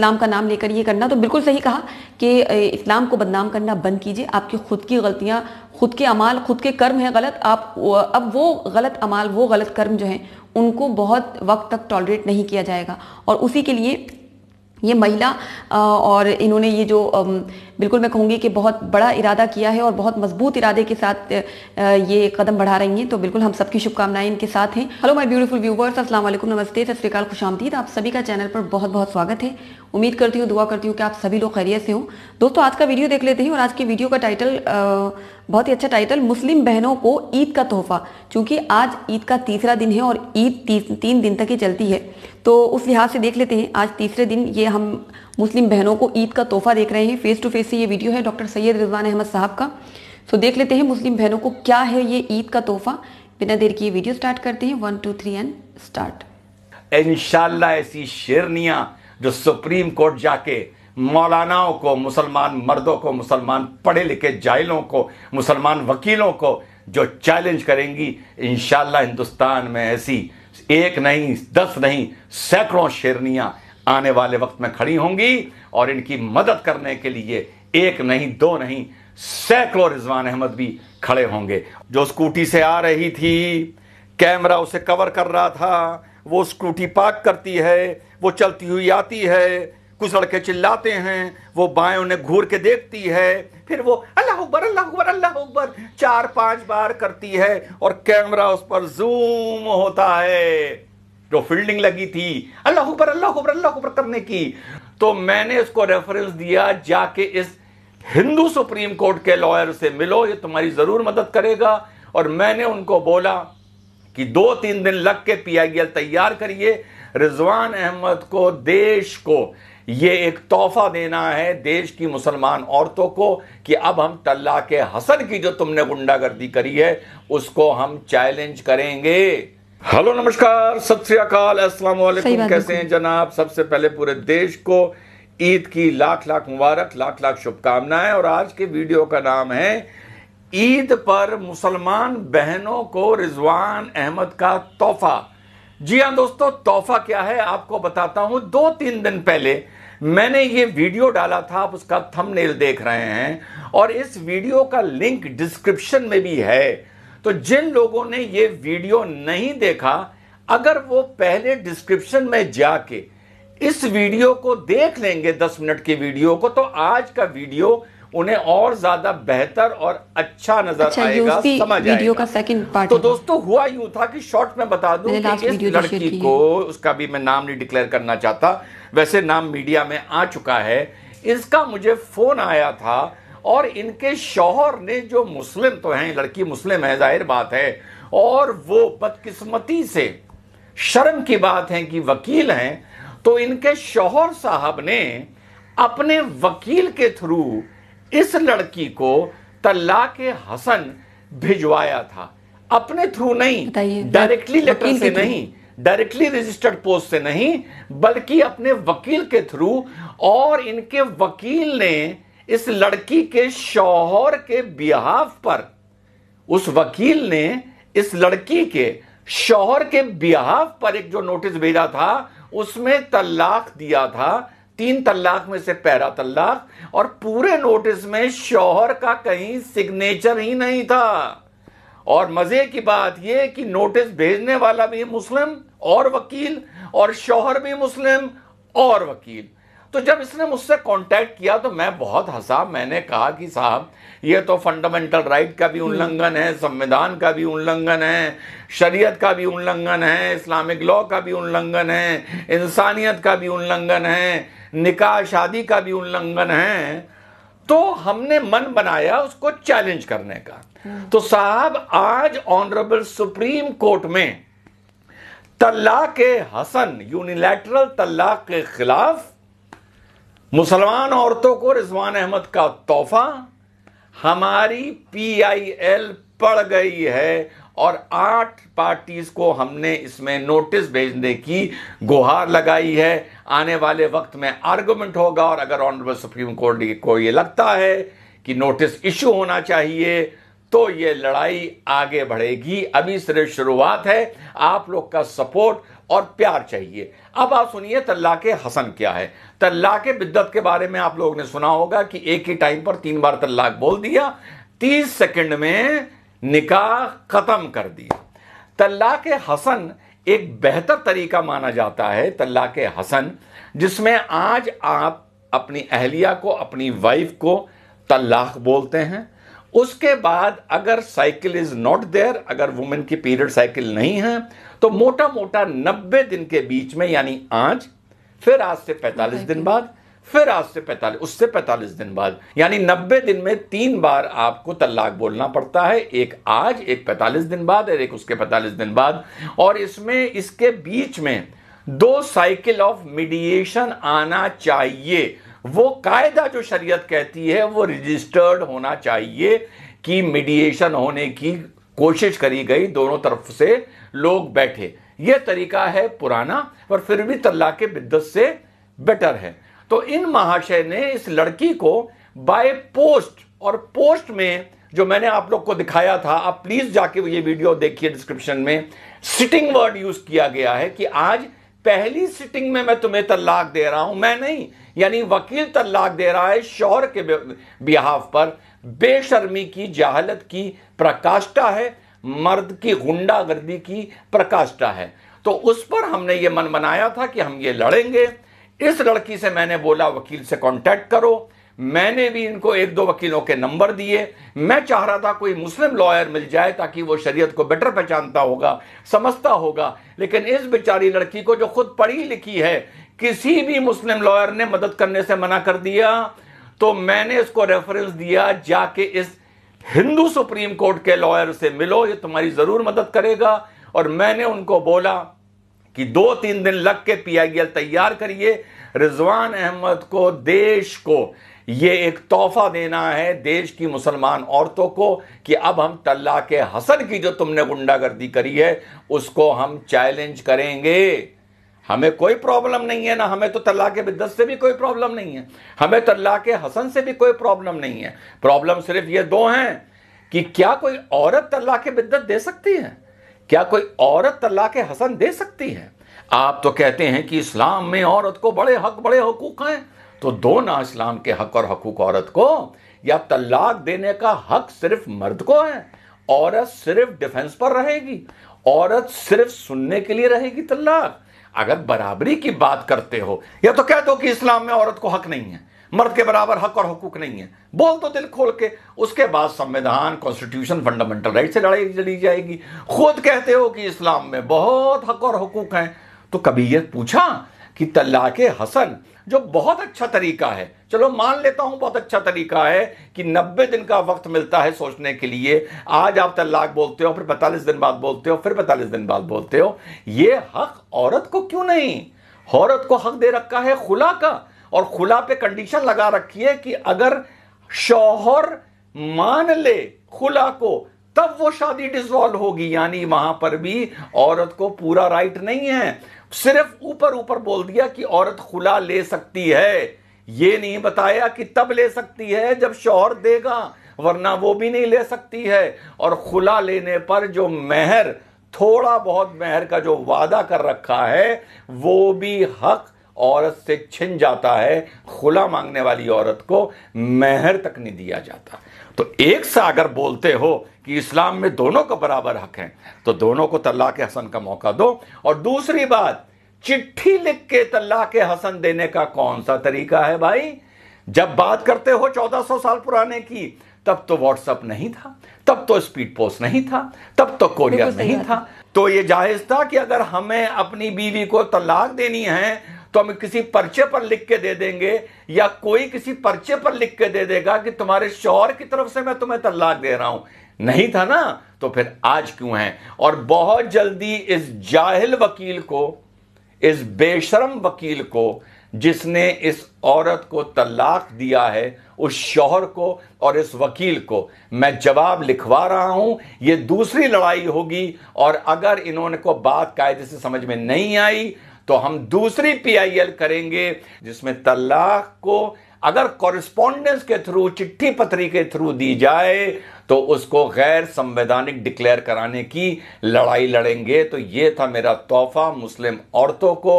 इस्लाम का नाम लेकर ये करना तो बिल्कुल सही कहा कि इस्लाम को बदनाम करना बंद कीजिए आपकी खुद की गलतियाँ खुद के अमाल खुद के कर्म हैं गलत आप अब वो गलत अमाल वो गलत कर्म जो हैं उनको बहुत वक्त तक टॉलरेट नहीं किया जाएगा और उसी के लिए ये महिला और इन्होंने ये जो बिल्कुल मैं कहूँगी कि बहुत बड़ा इरादा किया है और बहुत मजबूत इरादे के साथ ये कदम बढ़ा रही हैं तो बिल्कुल हम सबकी शुभकामनाएं इनके साथ हैं हेलो माय ब्यूटीफुल व्यूवर्स अस्सलाम वालेकुम नमस्ते सत श्रीकाल खुश आमदीद आप सभी का चैनल पर बहुत बहुत स्वागत है उम्मीद करती हूँ दुआ करती हूँ कि आप सभी लोग खैरियत से हों दोस्तों आज का वीडियो देख लेते हैं और आज की वीडियो का टाइटल बहुत ही अच्छा टाइटल मुस्लिम बहनों को ईद का तोहफा चूंकि आज ईद का तीसरा दिन है और ईद तीन दिन तक ही चलती है तो उस लिहाज से देख लेते हैं आज तीसरे दिन ये हम मुस्लिम बहनों को ईद का तोहफा देख रहे हैं फेस टू फेस से ये वीडियो है डॉक्टर सैयद रिजवान अहमद साहब का सो देख लेते हैं मुस्लिम बहनों को क्या है ये ईद का तोहफा बिना देर की ये वीडियो स्टार्ट करते हैं one two three and start इनशाला ऐसी शेरनिया जो सुप्रीम कोर्ट जाके मौलानाओं को मुसलमान मर्दों को मुसलमान पढ़े लिखे जाहिलों को मुसलमान वकीलों को जो चैलेंज करेंगी इन हिंदुस्तान में ऐसी एक नहीं दस नहीं सैकड़ों शेरनियाँ आने वाले वक्त में खड़ी होंगी और इनकी मदद करने के लिए एक नहीं दो नहीं सैकड़ों रिजवान अहमद भी खड़े होंगे जो स्कूटी से आ रही थी कैमरा उसे कवर कर रहा था वो स्कूटी पार्क करती है वो चलती हुई आती है कुछ लड़के चिल्लाते हैं वो बाएं उन्हें घूर के देखती है फिर वो अल्लाह उबर अल्लाह उबर अल्लाह उबर चार पांच बार करती है और कैमरा उस पर जूम होता है जो फील्डिंग लगी थी अल्लाह अकबर अल्लाह अकबर अल्लाह अकबर करने की तो मैंने उसको रेफरेंस दिया जाके इस हिंदू सुप्रीम कोर्ट के लॉयर से मिलो ये तुम्हारी ज़रूर मदद करेगा और मैंने उनको बोला कि दो तीन दिन लग के पीआईएल तैयार करिए रिजवान अहमद को देश को ये एक तोहफा देना है देश की मुसलमान औरतों को कि अब हम तल्ला के हसन की जो तुमने गुंडागर्दी करी है उसको हम चैलेंज करेंगे हेलो नमस्कार सत श्रीकाल अस्सलाम वालेकुम कैसे हैं जनाब सबसे पहले पूरे देश को ईद की लाख लाख मुबारक लाख लाख शुभकामनाएं और आज के वीडियो का नाम है ईद पर मुसलमान बहनों को रिजवान अहमद का तोहफा जी हाँ दोस्तों तोहफा क्या है आपको बताता हूं दो तीन दिन पहले मैंने ये वीडियो डाला था आप उसका थंबनेल देख रहे हैं और इस वीडियो का लिंक डिस्क्रिप्शन में भी है तो जिन लोगों ने ये वीडियो नहीं देखा अगर वो पहले डिस्क्रिप्शन में जाके इस वीडियो को देख लेंगे दस मिनट की वीडियो को तो आज का वीडियो उन्हें और ज्यादा बेहतर और अच्छा नजर अच्छा, आएगा समझ वीडियो का सेकंड पार्ट तो दोस्तों हुआ यू था कि शॉर्ट में बता दूं कि इस लड़की को उसका भी मैं नाम नहीं डिक्लेयर करना चाहता वैसे नाम मीडिया में आ चुका है इसका मुझे फोन आया था और इनके शौहर ने जो मुस्लिम तो हैं लड़की मुस्लिम है जाहिर बात है और वो बदकिस्मती से शर्म की बात है कि वकील हैं तो इनके शौहर साहब ने अपने वकील के थ्रू इस लड़की को तल्ला के हसन भिजवाया था अपने थ्रू नहीं डायरेक्टली लेटर से नहीं डायरेक्टली रजिस्टर्ड पोस्ट से नहीं बल्कि अपने वकील के थ्रू और इनके वकील ने इस लड़की के शौहर के बिहाफ पर उस वकील ने इस लड़की के शौहर के बिहाफ पर एक जो नोटिस भेजा था उसमें तलाक दिया था तीन तलाक में से पहला तलाक और पूरे नोटिस में शौहर का कहीं सिग्नेचर ही नहीं था और मजे की बात यह कि नोटिस भेजने वाला भी मुस्लिम और वकील और शौहर भी मुस्लिम और वकील तो जब इसने मुझसे कांटेक्ट किया तो मैं बहुत हंसा मैंने कहा कि साहब ये तो फंडामेंटल राइट का भी हम्म। उल्लंघन है संविधान का भी उल्लंघन है शरीयत का भी उल्लंघन है इस्लामिक लॉ का भी उल्लंघन है इंसानियत का भी उल्लंघन है निकाह शादी का भी उल्लंघन है तो हमने मन बनाया उसको चैलेंज करने का हम्म। तो साहब आज ऑनरेबल सुप्रीम कोर्ट में तलाक हसन यूनिलैटरल तलाक के खिलाफ मुसलमान औरतों को रिजवान अहमद का तोहफा हमारी पीआईएल पड़ गई है और आठ पार्टीज को हमने इसमें नोटिस भेजने की गुहार लगाई है आने वाले वक्त में आर्गुमेंट होगा और अगर ऑनरेबल सुप्रीम कोर्ट को ये लगता है कि नोटिस इश्यू होना चाहिए तो ये लड़ाई आगे बढ़ेगी अभी सिर्फ शुरुआत है आप लोग का सपोर्ट और प्यार चाहिए अब आप सुनिए तल्ला के हसन क्या है तल्ला के बिद्दत के बारे में आप लोगों ने सुना होगा कि एक ही टाइम पर तीन बार तल्लाक बोल दिया तीस सेकंड में निकाह खत्म कर दिया तल्ला के हसन एक बेहतर तरीका माना जाता है तल्ला के हसन जिसमें आज आप अपनी अहलिया को अपनी वाइफ को तलाक बोलते हैं उसके बाद अगर साइकिल इज नॉट देयर अगर वुमेन की पीरियड साइकिल नहीं है तो मोटा मोटा 90 दिन के बीच में यानी आज फिर आज से 45 दिन बाद फिर आज से 45 उससे 45 दिन बाद यानी 90 दिन में तीन बार आपको तलाक बोलना पड़ता है एक आज एक 45 दिन बाद और एक उसके 45 दिन बाद और इसमें इसके बीच में दो साइकिल ऑफ मीडिएशन आना चाहिए वो कायदा जो शरीयत कहती है वो रजिस्टर्ड होना चाहिए कि मीडिएशन होने की कोशिश करी गई दोनों तरफ से लोग बैठे यह तरीका है पुराना और फिर भी तल्ला के बिद्दत से बेटर है तो इन महाशय ने इस लड़की को बाय पोस्ट और पोस्ट में जो मैंने आप लोग को दिखाया था आप प्लीज जाके ये वीडियो देखिए डिस्क्रिप्शन में सिटिंग वर्ड यूज किया गया है कि आज पहली सिटिंग में मैं तुम्हें तलाक दे रहा हूं मैं नहीं यानी वकील तलाक दे रहा है शौहर के बिहाफ पर बेशर्मी की जहालत की प्रकाष्ठा है मर्द की गुंडागर्दी की प्रकाष्ठा है तो उस पर हमने ये मन बनाया था कि हम ये लड़ेंगे इस लड़की से मैंने बोला वकील से कांटेक्ट करो मैंने भी इनको एक दो वकीलों के नंबर दिए मैं चाह रहा था कोई मुस्लिम लॉयर मिल जाए ताकि वो शरीयत को बेटर पहचानता होगा समझता होगा लेकिन इस बेचारी लड़की को जो खुद पढ़ी लिखी है किसी भी मुस्लिम लॉयर ने मदद करने से मना कर दिया तो मैंने इसको रेफरेंस दिया जाके इस हिंदू सुप्रीम कोर्ट के लॉयर से मिलो ये तुम्हारी ज़रूर मदद करेगा और मैंने उनको बोला कि दो तीन दिन लग के पी तैयार करिए रिजवान अहमद को देश को ये एक तोहफा देना है देश की मुसलमान औरतों को कि अब हम तल्ला के हसन की जो तुमने गुंडागर्दी करी है उसको हम चैलेंज करेंगे हमें कोई प्रॉब्लम नहीं है ना हमें तो तल्ला के बिदत से भी कोई प्रॉब्लम नहीं है हमें तल्ला के हसन से भी कोई प्रॉब्लम नहीं है प्रॉब्लम सिर्फ ये दो हैं कि क्या कोई औरत तल्ला के बिदत दे सकती है क्या कोई औरत तल्ला के हसन दे सकती है आप तो कहते हैं कि इस्लाम में औरत को बड़े हक बड़े हकूक हैं तो दो ना इस्लाम के हक और हकूक औरत को या तलाक देने का हक सिर्फ मर्द को है औरत सिर्फ डिफेंस पर रहेगी औरत सिर्फ सुनने के लिए रहेगी तलाक अगर बराबरी की बात करते हो या तो कह दो कि इस्लाम में औरत को हक नहीं है मर्द के बराबर हक और हकूक नहीं है बोल तो दिल खोल के उसके बाद संविधान कॉन्स्टिट्यूशन फंडामेंटल राइट से लड़ाई चली जाएगी खुद कहते हो कि इस्लाम में बहुत हक और हकूक हैं तो कभी ये पूछा कि तल्लाह के हसन जो बहुत अच्छा तरीका है चलो मान लेता हूं बहुत अच्छा तरीका है कि 90 दिन का वक्त मिलता है सोचने के लिए आज आप तलाक बोलते हो फिर 45 दिन बाद बोलते हो फिर 45 दिन बाद बोलते हो ये हक औरत को क्यों नहीं औरत को हक दे रखा है खुला का और खुला पे कंडीशन लगा रखी है कि अगर शौहर मान ले खुला को तब वो शादी डिसॉल्व होगी यानी वहां पर भी औरत को पूरा राइट नहीं है सिर्फ ऊपर ऊपर बोल दिया कि औरत खुला ले सकती है ये नहीं बताया कि तब ले सकती है जब शोहर देगा वरना वो भी नहीं ले सकती है और खुला लेने पर जो मेहर थोड़ा बहुत मेहर का जो वादा कर रखा है वो भी हक औरत से छिन जाता है खुला मांगने वाली औरत को मेहर तक नहीं दिया जाता तो एक सा अगर बोलते हो कि इस्लाम में दोनों का बराबर हक है तो दोनों को तल्लाक हसन का मौका दो और दूसरी बात चिट्ठी लिख के तल्लाक हसन देने का कौन सा तरीका है भाई जब बात करते हो 1400 साल पुराने की तब तो व्हाट्सअप नहीं था तब तो स्पीड पोस्ट नहीं था तब तो कोरियर नहीं था तो ये जायज था कि अगर हमें अपनी बीवी को तलाक देनी है तो हम किसी पर्चे पर लिख के दे देंगे या कोई किसी पर्चे पर लिख के दे देगा कि तुम्हारे शौहर की तरफ से मैं तुम्हें तलाक दे रहा हूं नहीं था ना तो फिर आज क्यों है और बहुत जल्दी इस जाहिल वकील को इस बेशरम वकील को जिसने इस औरत को तलाक दिया है उस शौहर को और इस वकील को मैं जवाब लिखवा रहा हूं ये दूसरी लड़ाई होगी और अगर इन्होंने को बात कायदे से समझ में नहीं आई तो हम दूसरी पीआईएल करेंगे जिसमें तलाक को अगर कॉरेस्पॉन्डेंस के थ्रू चिट्ठी पत्री के थ्रू दी जाए तो उसको गैर संवैधानिक डिक्लेयर कराने की लड़ाई लड़ेंगे तो यह था मेरा तोहफा मुस्लिम औरतों को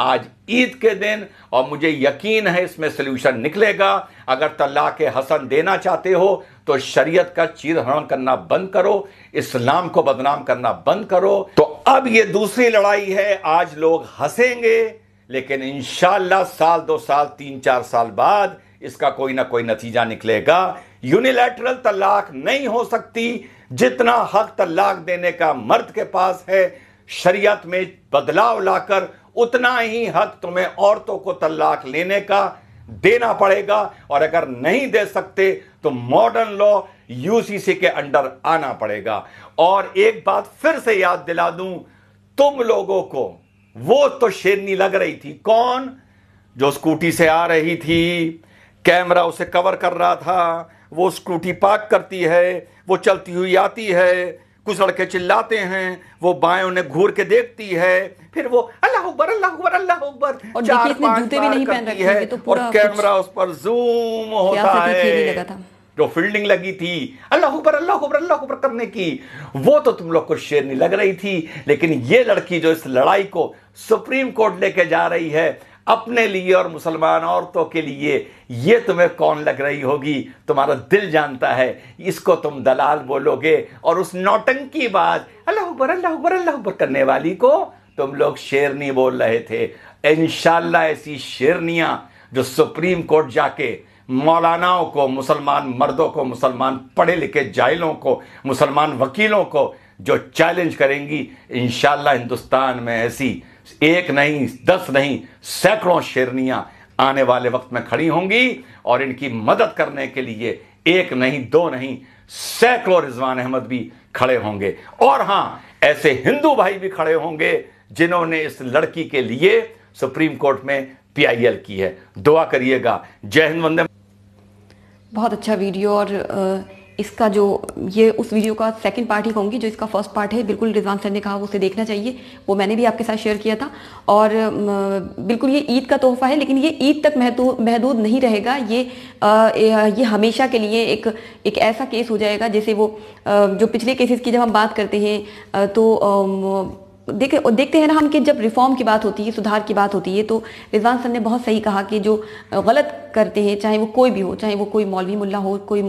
आज ईद के दिन और मुझे यकीन है इसमें सोल्यूशन निकलेगा अगर तल्ला के हसन देना चाहते हो तो शरीयत का चीरहरण करना बंद करो इस्लाम को बदनाम करना बंद करो तो अब ये दूसरी लड़ाई है आज लोग हंसेंगे लेकिन इन साल दो साल तीन चार साल बाद इसका कोई ना कोई नतीजा निकलेगा यूनिलैटरल तलाक नहीं हो सकती जितना हक तलाक देने का मर्द के पास है शरीयत में बदलाव लाकर उतना ही हक तुम्हें औरतों को तलाक लेने का देना पड़ेगा और अगर नहीं दे सकते तो मॉडर्न लॉ यूसीसी के अंडर आना पड़ेगा और एक बात फिर से याद दिला दूं तुम लोगों को वो तो शेरनी लग रही थी कौन जो स्कूटी से आ रही थी कैमरा उसे कवर कर रहा था वो स्कूटी पार्क करती है वो चलती हुई आती है कुछ लड़के चिल्लाते हैं वो बाएं उन्हें घूर के देखती है फिर वो अल्लाह उबर अल्लाह उबर अल्लाह उबर और चार पांच जूते भी नहीं पहन है तो और कैमरा उस पर जूम होता है जो फील्डिंग लगी थी अल्लाह उबर अल्लाह उबर अल्लाह उबर करने की वो तो तुम लोग को शेरनी लग रही थी लेकिन ये लड़की जो इस लड़ाई को सुप्रीम कोर्ट लेके जा रही है अपने लिए और मुसलमान औरतों के लिए ये तुम्हें कौन लग रही होगी तुम्हारा दिल जानता है इसको तुम दलाल बोलोगे और उस नौटंकी बाज अल्लाह उबर अल्लाह उबर अल्लाह उबर करने वाली को तुम लोग शेरनी बोल रहे थे इन ऐसी शेरनियां जो सुप्रीम कोर्ट जाके मौलानाओं को मुसलमान मर्दों को मुसलमान पढ़े लिखे जाहिलों को मुसलमान वकीलों को जो चैलेंज करेंगी इन हिंदुस्तान में ऐसी एक नहीं दस नहीं सैकड़ों शेरनियां आने वाले वक्त में खड़ी होंगी और इनकी मदद करने के लिए एक नहीं दो नहीं सैकड़ों रिजवान अहमद भी खड़े होंगे और हां ऐसे हिंदू भाई भी खड़े होंगे जिन्होंने इस लड़की के लिए सुप्रीम कोर्ट में पीआईएल की है दुआ करिएगा जय हिंद वंदे बहुत अच्छा वीडियो और इसका जो ये उस वीडियो का सेकंड पार्ट ही कहूँगी जो इसका फर्स्ट पार्ट है बिल्कुल रिजवान सर ने कहा उसे देखना चाहिए वो मैंने भी आपके साथ शेयर किया था और बिल्कुल ये ईद का तोहफा है लेकिन ये ईद तक महदूद नहीं रहेगा ये ये हमेशा के लिए एक एक ऐसा केस हो जाएगा जैसे वो जो पिछले केसेस की जब हम बात करते हैं तो देखे देखते हैं ना हम कि जब रिफॉर्म की बात होती है सुधार की बात होती है तो रिजवान सर ने बहुत सही कहा कि जो गलत करते हैं चाहे वो कोई भी हो चाहे वो कोई मौलवी मुल्ला हो कोई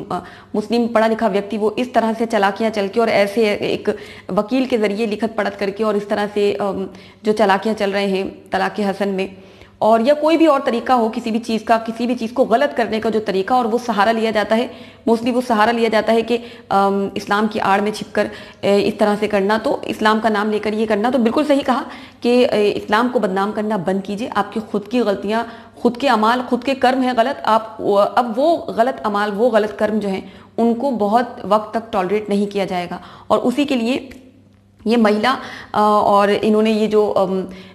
मुस्लिम पढ़ा लिखा व्यक्ति वो इस तरह से चलाकियाँ चल के और ऐसे एक वकील के ज़रिए लिखत पढ़त करके और इस तरह से जो चलाकियाँ चल रहे हैं तलाक हसन में और या कोई भी और तरीका हो किसी भी चीज़ का किसी भी चीज़ को गलत करने का जो तरीका और वो सहारा लिया जाता है मोस्टली वो सहारा लिया जाता है कि इस्लाम की आड़ में छिपकर इस तरह से करना तो इस्लाम का नाम लेकर ये करना तो बिल्कुल सही कहा कि इस्लाम को बदनाम करना बंद कीजिए आपकी खुद की गलतियाँ खुद के अमाल खुद के कर्म हैं गलत आप अब वो गलत अमाल वो गलत कर्म जो हैं उनको बहुत वक्त तक टॉलरेट नहीं किया जाएगा और उसी के लिए ये महिला और इन्होंने ये जो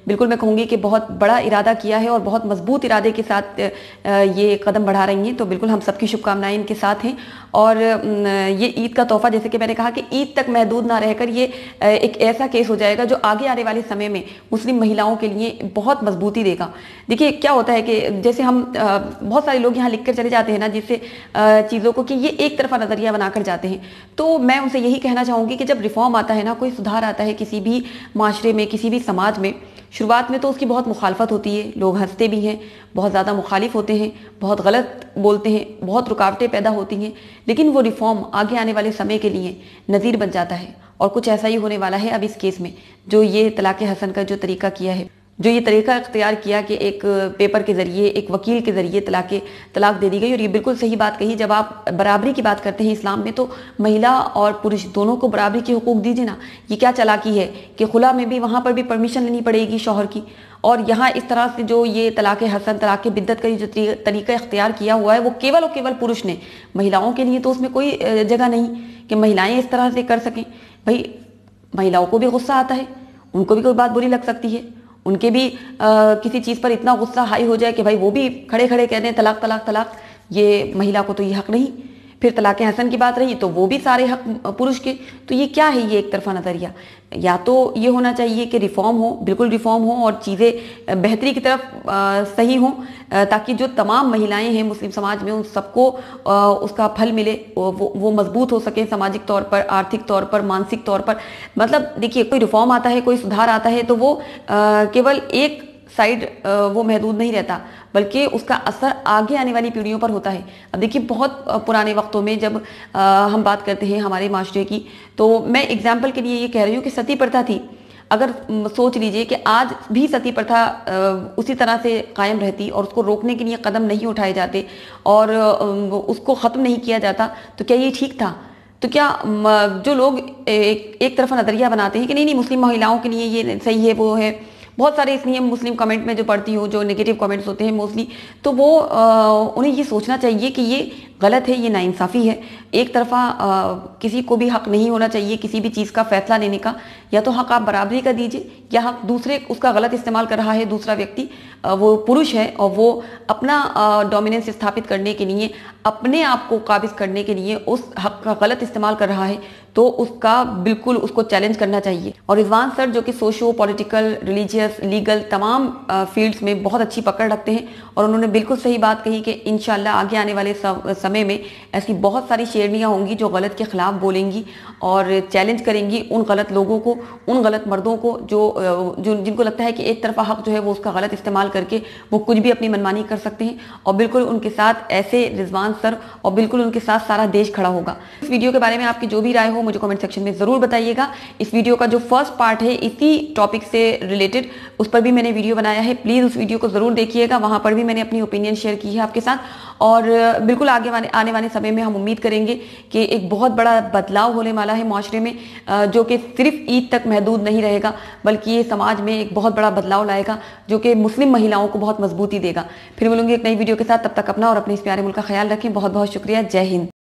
बिल्कुल मैं कहूँगी कि बहुत बड़ा इरादा किया है और बहुत मजबूत इरादे के साथ ये कदम बढ़ा रही हैं तो बिल्कुल हम सबकी शुभकामनाएं इनके साथ हैं और ये ईद का तोहफा जैसे कि मैंने कहा कि ईद तक महदूद ना रहकर ये एक ऐसा केस हो जाएगा जो आगे आने वाले समय में मुस्लिम महिलाओं के लिए बहुत मजबूती देगा देखिए क्या होता है कि जैसे हम बहुत सारे लोग यहाँ लिख कर चले जाते हैं ना जिससे चीज़ों को कि ये एक तरफा नज़रिया बनाकर जाते हैं तो मैं उनसे यही कहना चाहूँगी कि जब रिफॉर्म आता है ना कोई सुधार आता है किसी भी माशरे में किसी भी समाज में शुरुआत में तो उसकी बहुत मुखालफत होती है लोग हंसते भी हैं बहुत ज़्यादा मुखालिफ होते हैं बहुत गलत बोलते हैं बहुत रुकावटें पैदा होती हैं लेकिन वो रिफॉर्म आगे आने वाले समय के लिए नज़ीर बन जाता है और कुछ ऐसा ही होने वाला है अब इस केस में जो ये तलाक हसन का जो तरीका किया है जो ये तरीका अख्तियार किया कि एक पेपर के ज़रिए एक वकील के ज़रिए तलाक तलाक दे दी गई और ये बिल्कुल सही बात कही जब आप बराबरी की बात करते हैं इस्लाम में तो महिला और पुरुष दोनों को बराबरी के हकूक़ दीजिए ना ये क्या चलाकी है कि खुला में भी वहाँ पर भी परमिशन लेनी पड़ेगी शोहर की और यहाँ इस तरह से जो ये तलाक हसन तलाक बिद्दत का ये जो तरीका इख्तियार किया हुआ है वो केवल और केवल पुरुष ने महिलाओं के लिए तो उसमें कोई जगह नहीं कि महिलाएँ इस तरह से कर सकें भाई महिलाओं को भी गुस्सा आता है उनको भी कोई बात बुरी लग सकती है उनके भी आ, किसी चीज़ पर इतना गुस्सा हाई हो जाए कि भाई वो भी खड़े खड़े कह दें तलाक तलाक तलाक ये महिला को तो ये हक नहीं फिर तलाक हसन की बात रही तो वो भी सारे हक पुरुष के तो ये क्या है ये एक तरफा नज़रिया या तो ये होना चाहिए कि रिफॉर्म हो बिल्कुल रिफॉर्म हो और चीज़ें बेहतरी की तरफ सही हों ताकि जो तमाम महिलाएं हैं मुस्लिम समाज में उन सबको उसका फल मिले वो वो मजबूत हो सके सामाजिक तौर पर आर्थिक तौर पर मानसिक तौर पर मतलब देखिए कोई रिफॉर्म आता है कोई सुधार आता है तो वो केवल एक साइड वो महदूद नहीं रहता बल्कि उसका असर आगे आने वाली पीढ़ियों पर होता है अब देखिए बहुत पुराने वक्तों में जब हम बात करते हैं हमारे माशरे की तो मैं एग्जाम्पल के लिए ये कह रही हूँ कि सती प्रथा थी अगर सोच लीजिए कि आज भी सती प्रथा उसी तरह से कायम रहती और उसको रोकने के लिए कदम नहीं उठाए जाते और उसको ख़त्म नहीं किया जाता तो क्या ये ठीक था तो क्या जो लोग एक, एक नज़रिया बनाते हैं कि नहीं नहीं मुस्लिम महिलाओं के लिए ये सही है वो है बहुत सारे इसलिए मुस्लिम कमेंट में जो पढ़ती हूँ जो नेगेटिव कमेंट्स होते हैं मोस्टली तो वो आ, उन्हें ये सोचना चाहिए कि ये गलत है ये नाइंसाफ़ी है एक तरफा किसी को भी हक नहीं होना चाहिए किसी भी चीज़ का फैसला लेने का या तो हक आप बराबरी का दीजिए या हक दूसरे उसका गलत इस्तेमाल कर रहा है दूसरा व्यक्ति वो पुरुष है और वो अपना डोमिनेंस स्थापित करने के लिए अपने आप को काबिज करने के लिए उस हक का गलत इस्तेमाल कर रहा है तो उसका बिल्कुल उसको चैलेंज करना चाहिए और रिजवान सर जो कि सोशो पॉलिटिकल रिलीजियस लीगल तमाम फील्ड्स में बहुत अच्छी पकड़ रखते हैं और उन्होंने बिल्कुल सही बात कही कि इन आगे आने वाले समय में ऐसी बहुत सारी शेरनियाँ होंगी जो गलत के ख़िलाफ़ बोलेंगी और चैलेंज करेंगी उन गलत लोगों को उन गलत मर्दों को जो जो जिनको लगता है कि एक तरफा हक जो है वो उसका गलत इस्तेमाल करके वो कुछ भी अपनी मनमानी कर सकते हैं और बिल्कुल उनके साथ ऐसे रिजवान सर और बिल्कुल उनके साथ सारा देश खड़ा होगा इस वीडियो के बारे में आपकी जो भी राय हो मुझे कमेंट सेक्शन में ज़रूर बताइएगा इस वीडियो का जो फर्स्ट पार्ट है इसी टॉपिक से रिलेटेड उस पर भी मैंने वीडियो बनाया है प्लीज़ उस वीडियो को ज़रूर देखिएगा वहाँ पर भी मैंने अपनी ओपिनियन शेयर की है आपके साथ और बिल्कुल आगे वाने, आने वाले समय में हम उम्मीद करेंगे कि एक बहुत बड़ा बदलाव होने वाला है माशरे में जो कि सिर्फ ईद तक महदूद नहीं रहेगा बल्कि ये समाज में एक बहुत बड़ा बदलाव लाएगा जो कि मुस्लिम महिलाओं को बहुत मजबूती देगा फिर मिलूंगी एक नई वीडियो के साथ तब तक अपना और अपने इस प्यारे मुल्क का ख्याल रखें बहुत बहुत शुक्रिया जय हिंद